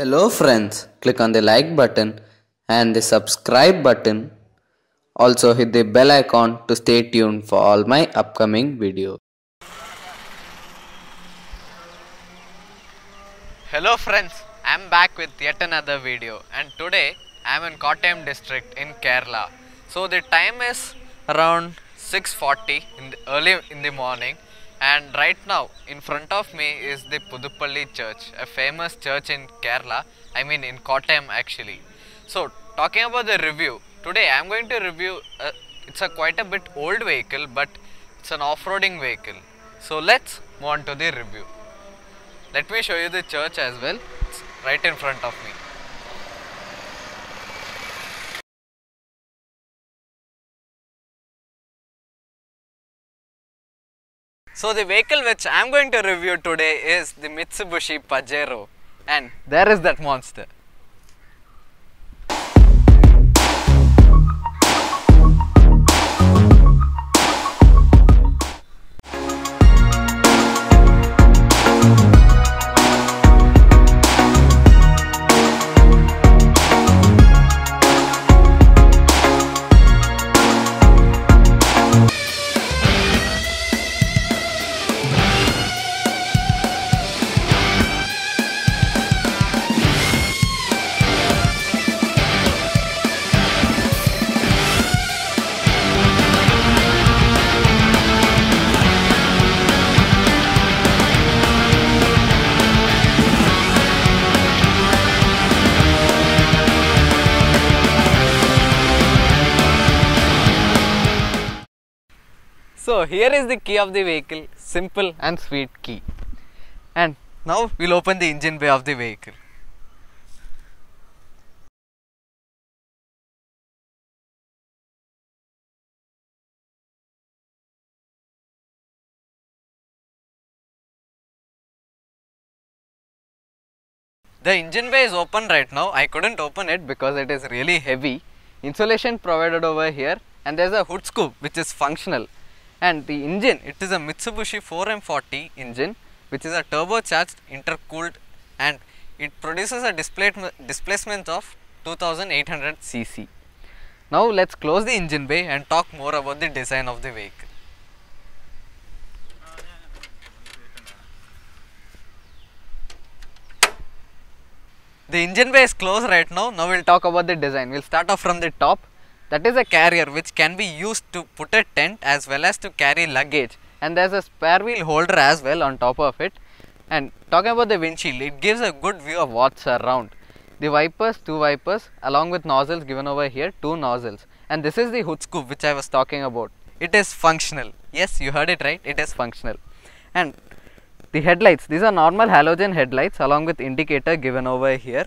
Hello friends, click on the like button and the subscribe button. Also hit the bell icon to stay tuned for all my upcoming videos. Hello friends, I am back with yet another video and today I am in Kottayam district in Kerala. So the time is around 6.40 in the early in the morning and right now, in front of me is the Pudupally Church, a famous church in Kerala, I mean in Kottayam actually. So, talking about the review, today I'm going to review, uh, it's a quite a bit old vehicle, but it's an off-roading vehicle. So let's move on to the review. Let me show you the church as well, it's right in front of me. So the vehicle which I am going to review today is the Mitsubishi Pajero and there is that monster. So here is the key of the vehicle, simple and sweet key. And now we'll open the engine bay of the vehicle. The engine bay is open right now. I couldn't open it because it is really heavy. Insulation provided over here and there's a hood scoop which is functional and the engine it is a Mitsubishi 4M40 engine which is a turbocharged intercooled and it produces a displacement of 2800 cc. Now let's close the engine bay and talk more about the design of the vehicle. The engine bay is closed right now. Now we'll talk about the design. We'll start off from the top. That is a carrier which can be used to put a tent as well as to carry luggage and there's a spare wheel holder as well on top of it. And talking about the windshield, it gives a good view of what's around. The wipers, two wipers along with nozzles given over here, two nozzles. And this is the hood scoop which I was talking about. It is functional. Yes, you heard it right, it is functional. And the headlights, these are normal halogen headlights along with indicator given over here.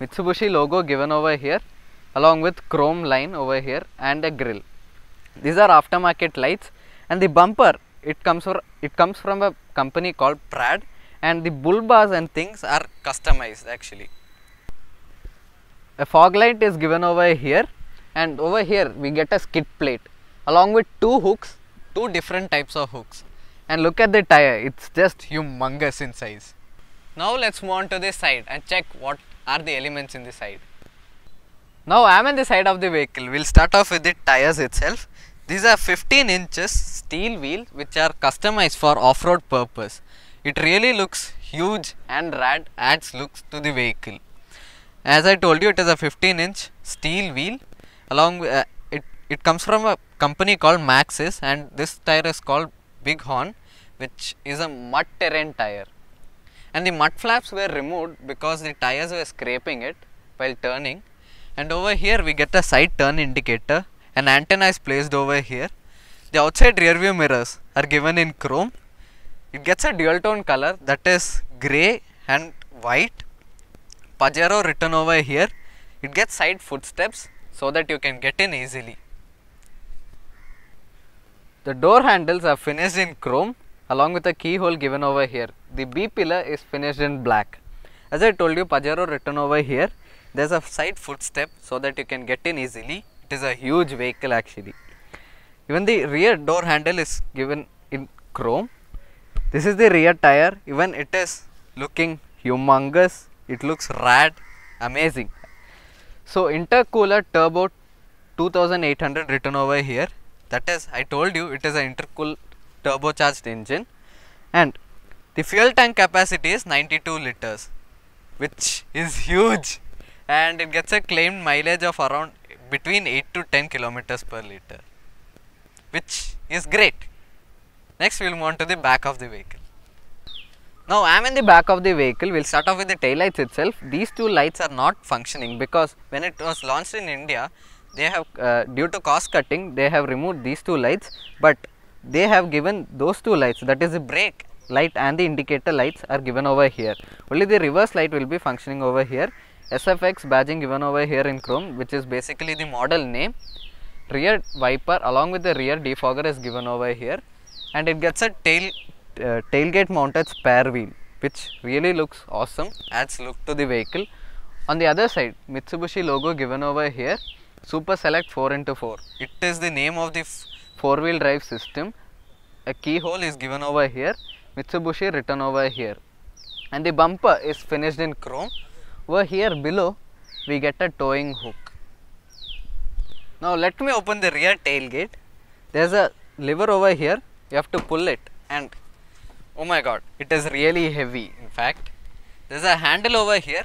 Mitsubishi logo given over here along with chrome line over here and a grill. These are aftermarket lights and the bumper it comes for it comes from a company called Prad and the bull bars and things are customized actually. A fog light is given over here and over here we get a skid plate along with two hooks, two different types of hooks and look at the tire it's just humongous in size. Now let's move on to this side and check what are the elements in the side. Now I am on the side of the vehicle. We'll start off with the tires itself. These are 15 inches steel wheel which are customized for off-road purpose. It really looks huge and rad adds looks to the vehicle. As I told you it is a 15 inch steel wheel along uh, it, it comes from a company called Maxis and this tire is called Big Horn which is a mud terrain tire. And the mud flaps were removed because the tires were scraping it while turning and over here we get a side turn indicator an antenna is placed over here the outside rear view mirrors are given in chrome it gets a dual tone color that is grey and white pajero written over here it gets side footsteps so that you can get in easily the door handles are finished in chrome along with a keyhole given over here the b pillar is finished in black as i told you pajero written over here there's a side footstep so that you can get in easily it is a huge vehicle actually even the rear door handle is given in chrome this is the rear tire even it is looking humongous it looks rad amazing so intercooler turbo 2800 written over here that is i told you it is an intercooled turbocharged engine and the fuel tank capacity is 92 liters which is huge and it gets a claimed mileage of around between 8 to 10 kilometers per liter which is great next we'll move on to the back of the vehicle now I'm in the back of the vehicle we'll start off with the tail lights itself these two lights are not functioning because when it was launched in India they have uh, due to cost cutting they have removed these two lights but they have given those two lights that is the brake light and the indicator lights are given over here only the reverse light will be functioning over here SFX badging given over here in Chrome which is basically the model name. Rear wiper along with the rear defogger is given over here and it gets a tail uh, tailgate mounted spare wheel which really looks awesome adds look to the vehicle. On the other side Mitsubishi logo given over here Super Select 4 into 4. It is the name of the 4 wheel drive system. A keyhole is given over here Mitsubishi written over here and the bumper is finished in chrome over here below, we get a towing hook. Now let me open the rear tailgate. There's a lever over here. You have to pull it and oh my god, it is really heavy in fact. There's a handle over here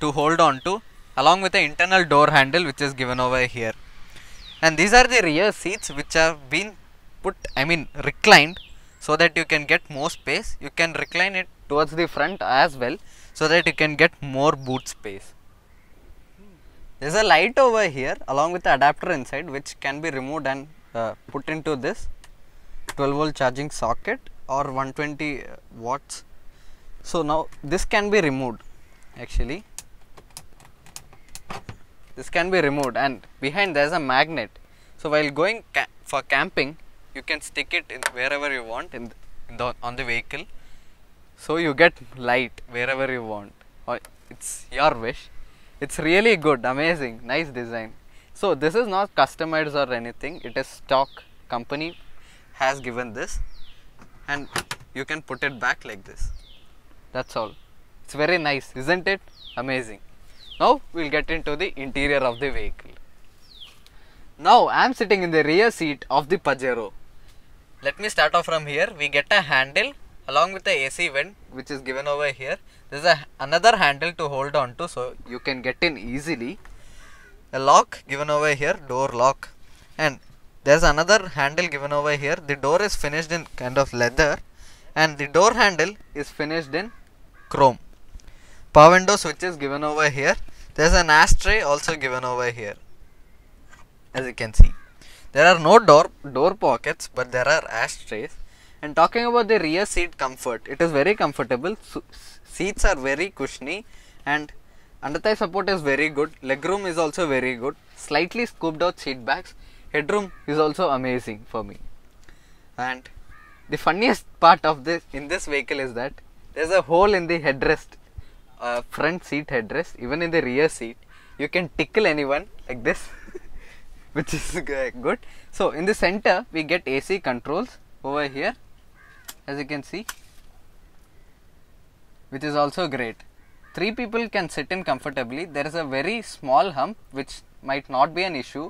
to hold on to along with the internal door handle which is given over here. And these are the rear seats which have been put, I mean reclined so that you can get more space. You can recline it towards the front as well so that you can get more boot space. There's a light over here along with the adapter inside which can be removed and uh, put into this 12 volt charging socket or 120 uh, watts. So now this can be removed actually. This can be removed and behind there's a magnet. So while going ca for camping you can stick it wherever you want in the, in the, on the vehicle so you get light wherever you want uh, it's your wish it's really good amazing nice design so this is not customized or anything it is stock company has given this and you can put it back like this that's all it's very nice isn't it amazing now we'll get into the interior of the vehicle now I'm sitting in the rear seat of the Pajero let me start off from here we get a handle along with the AC vent which is given over here there's a, another handle to hold on to so you can get in easily a lock given over here door lock and there's another handle given over here the door is finished in kind of leather and the door handle is finished in chrome power window switch is given over here there's an ashtray also given over here as you can see there are no door door pockets but there are ashtrays and talking about the rear seat comfort, it is very comfortable. So, seats are very cushiony and under thigh support is very good. Legroom is also very good. Slightly scooped out seat backs. Headroom is also amazing for me. And the funniest part of this in this vehicle is that there's a hole in the headrest, uh, front seat headrest, even in the rear seat. You can tickle anyone like this, which is good. So in the center we get AC controls over here as you can see which is also great three people can sit in comfortably there is a very small hump which might not be an issue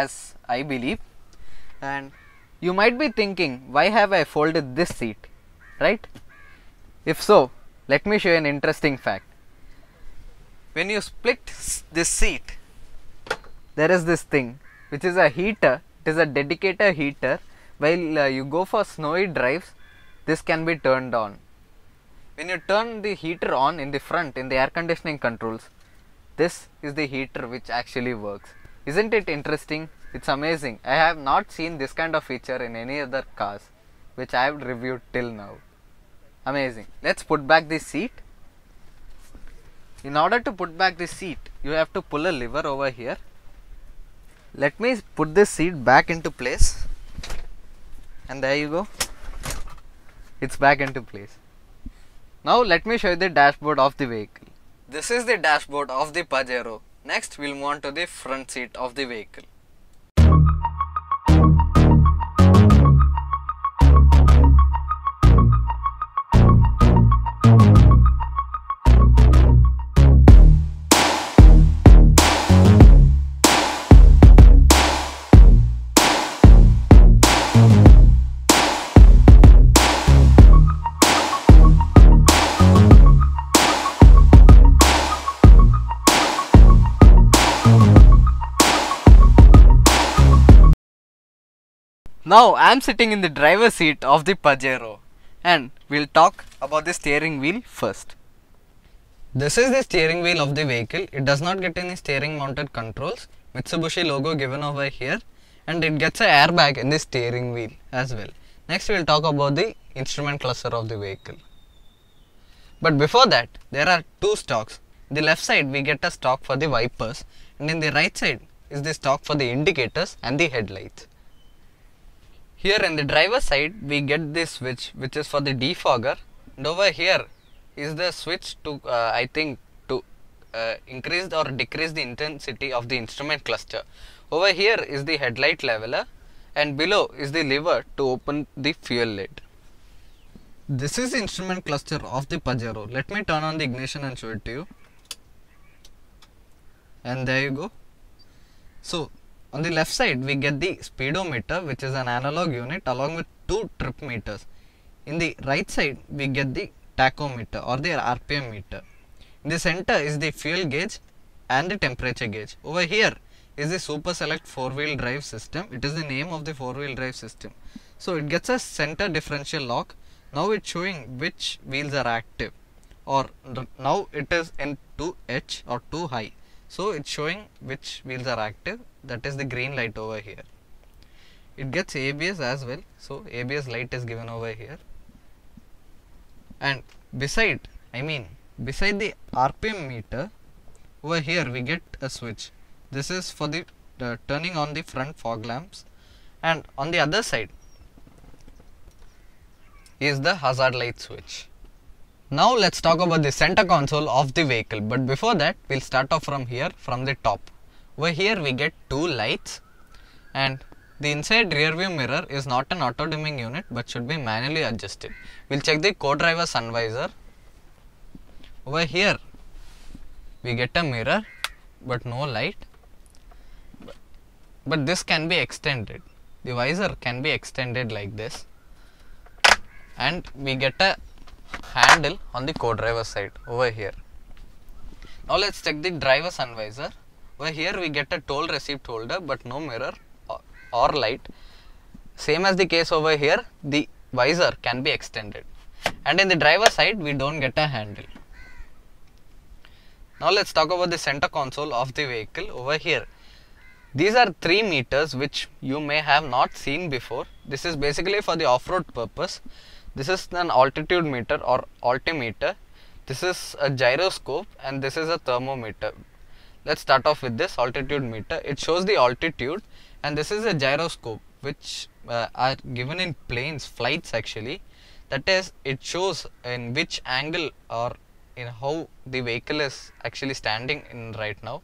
as i believe and you might be thinking why have i folded this seat right if so let me show you an interesting fact when you split this seat there is this thing which is a heater it is a dedicated heater while uh, you go for snowy drives this can be turned on when you turn the heater on in the front in the air conditioning controls this is the heater which actually works isn't it interesting it's amazing i have not seen this kind of feature in any other cars which i have reviewed till now amazing let's put back the seat in order to put back the seat you have to pull a lever over here let me put this seat back into place and there you go it's back into place. Now let me show you the dashboard of the vehicle. This is the dashboard of the Pajero. Next we'll move on to the front seat of the vehicle. Now I'm sitting in the driver's seat of the Pajero and we'll talk about the steering wheel first. This is the steering wheel of the vehicle. It does not get any steering mounted controls. Mitsubishi logo given over here and it gets a airbag in the steering wheel as well. Next we'll talk about the instrument cluster of the vehicle. But before that there are two stocks. the left side we get a stock for the wipers and in the right side is the stock for the indicators and the headlights here in the driver side we get this switch which is for the defogger and over here is the switch to uh, I think to uh, increase or decrease the intensity of the instrument cluster over here is the headlight leveler and below is the lever to open the fuel lid this is the instrument cluster of the Pajero let me turn on the ignition and show it to you and there you go so on the left side, we get the speedometer, which is an analog unit along with two trip meters. In the right side, we get the tachometer or the RPM meter. In the center is the fuel gauge and the temperature gauge. Over here is the Super Select 4-wheel drive system. It is the name of the 4-wheel drive system. So it gets a center differential lock. Now it's showing which wheels are active or now it is in 2H or 2 high. So it's showing which wheels are active that is the green light over here. It gets ABS as well so ABS light is given over here and beside I mean beside the RPM meter over here we get a switch. This is for the uh, turning on the front fog lamps and on the other side is the hazard light switch. Now let's talk about the center console of the vehicle but before that we'll start off from here from the top. Over here we get two lights and the inside rear view mirror is not an auto dimming unit but should be manually adjusted. We'll check the co-driver sun visor. Over here we get a mirror but no light but this can be extended the visor can be extended like this and we get a handle on the co-driver side over here. Now let's check the driver's sun visor. Over here we get a toll receipt holder but no mirror or, or light. Same as the case over here, the visor can be extended. And in the driver side, we don't get a handle. Now let's talk about the center console of the vehicle over here. These are 3 meters which you may have not seen before. This is basically for the off-road purpose. This is an altitude meter or altimeter. This is a gyroscope and this is a thermometer. Let's start off with this altitude meter. It shows the altitude and this is a gyroscope which uh, are given in planes, flights actually. That is, it shows in which angle or in how the vehicle is actually standing in right now.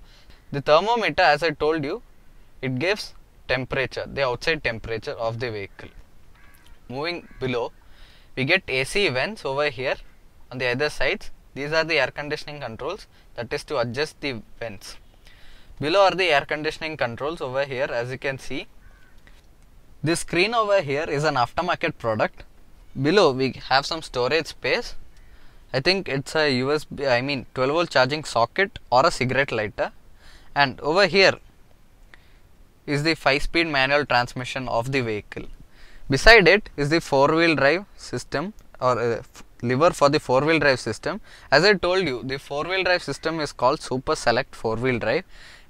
The thermometer as I told you, it gives temperature, the outside temperature of the vehicle. Moving below, we get AC vents over here on the other sides these are the air conditioning controls that is to adjust the vents below are the air conditioning controls over here as you can see this screen over here is an aftermarket product below we have some storage space I think it's a USB I mean 12 volt charging socket or a cigarette lighter and over here is the 5 speed manual transmission of the vehicle Beside it is the four wheel drive system or uh, lever for the four wheel drive system. As I told you, the four wheel drive system is called Super Select four wheel drive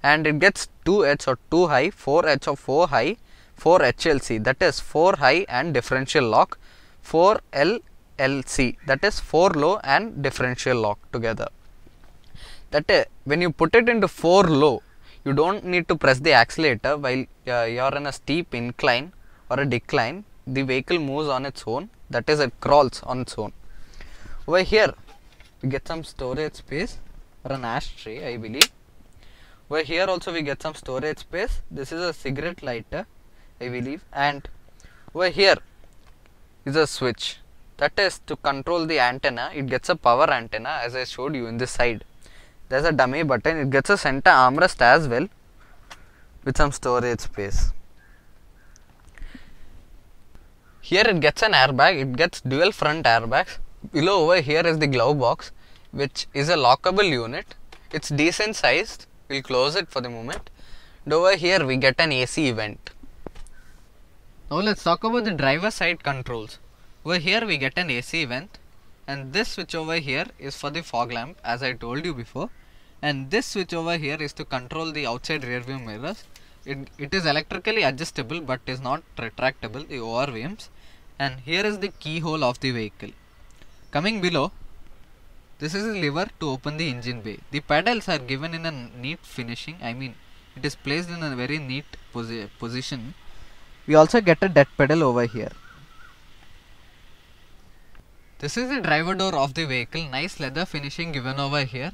and it gets 2H or 2 high, 4H or 4 high, 4 HLC that is 4 high and differential lock, 4 LLC that is 4 low and differential lock together. That uh, when you put it into 4 low, you don't need to press the accelerator while uh, you are in a steep incline or a decline the vehicle moves on its own that is it crawls on its own over here we get some storage space or an ashtray I believe over here also we get some storage space this is a cigarette lighter I believe and over here is a switch that is to control the antenna it gets a power antenna as I showed you in this side there's a dummy button it gets a center armrest as well with some storage space here it gets an airbag it gets dual front airbags below over here is the glove box which is a lockable unit it's decent sized we'll close it for the moment and over here we get an AC event now let's talk about the driver side controls over here we get an AC event and this switch over here is for the fog lamp as I told you before and this switch over here is to control the outside rear view mirrors it, it is electrically adjustable but is not retractable the ORVMs, and here is the keyhole of the vehicle coming below this is the lever to open the engine bay the pedals are given in a neat finishing i mean it is placed in a very neat posi position we also get a dead pedal over here this is the driver door of the vehicle nice leather finishing given over here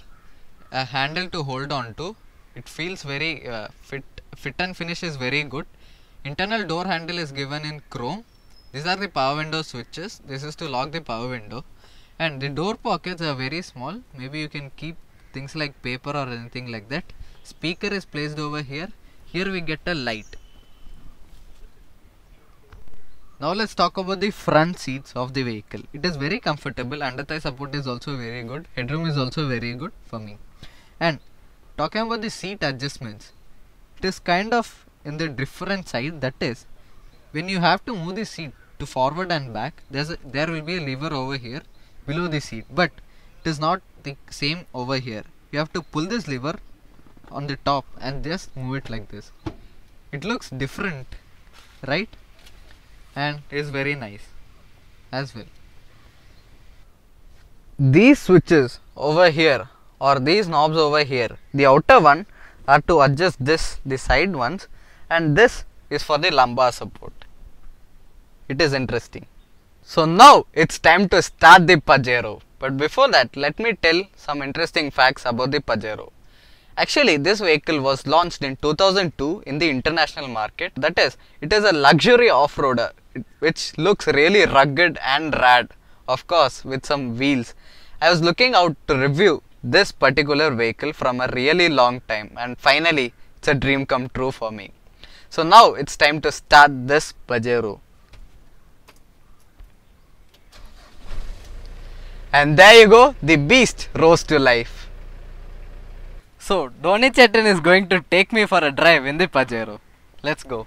a handle to hold on to it feels very uh, fit fit and finish is very good. Internal door handle is given in chrome. These are the power window switches. This is to lock the power window. And the door pockets are very small. Maybe you can keep things like paper or anything like that. Speaker is placed over here. Here we get a light. Now let's talk about the front seats of the vehicle. It is very comfortable, under thigh support is also very good, headroom is also very good for me. And talking about the seat adjustments, it is kind of in the different side that is when you have to move the seat to forward and back there's a, there will be a lever over here below the seat but it is not the same over here you have to pull this lever on the top and just move it like this it looks different right and is very nice as well these switches over here or these knobs over here the outer one are to adjust this the side ones and this is for the lumbar support. It is interesting. So now it's time to start the Pajero. But before that, let me tell some interesting facts about the Pajero. Actually, this vehicle was launched in 2002 in the international market. That is, it is a luxury off-roader which looks really rugged and rad. Of course, with some wheels. I was looking out to review this particular vehicle from a really long time and finally it's a dream come true for me. So now it's time to start this Pajero. And there you go, the beast rose to life. So Donny Chetan is going to take me for a drive in the Pajero. Let's go.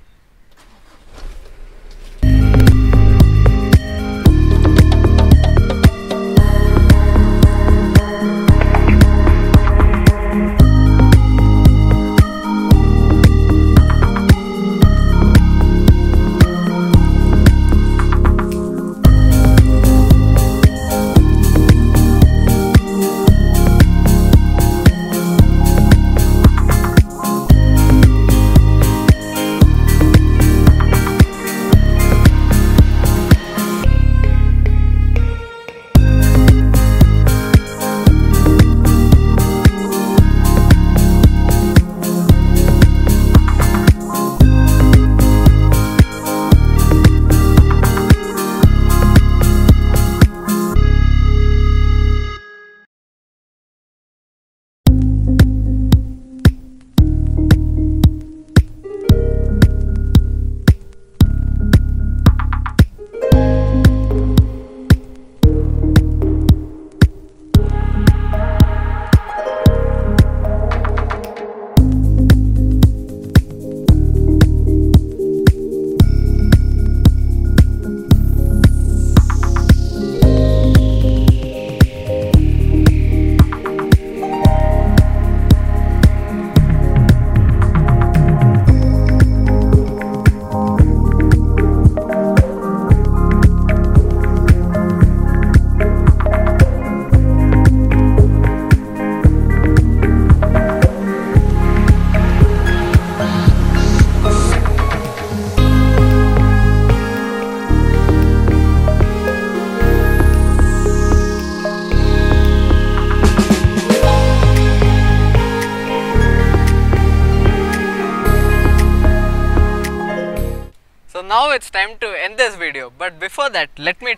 time to end this video. But before that, let me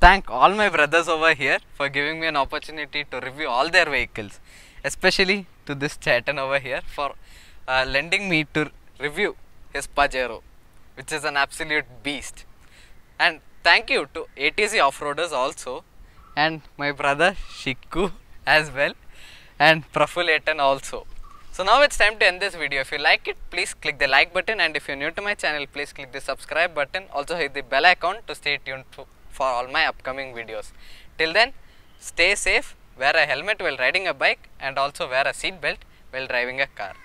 thank all my brothers over here for giving me an opportunity to review all their vehicles. Especially to this Chatan over here for uh, lending me to review his Pajero, which is an absolute beast. And thank you to ATC Offroaders also and my brother Shikku as well and Praful Etan also. So now it's time to end this video. If you like it, please click the like button and if you're new to my channel, please click the subscribe button. Also hit the bell icon to stay tuned for all my upcoming videos. Till then, stay safe, wear a helmet while riding a bike and also wear a seat belt while driving a car.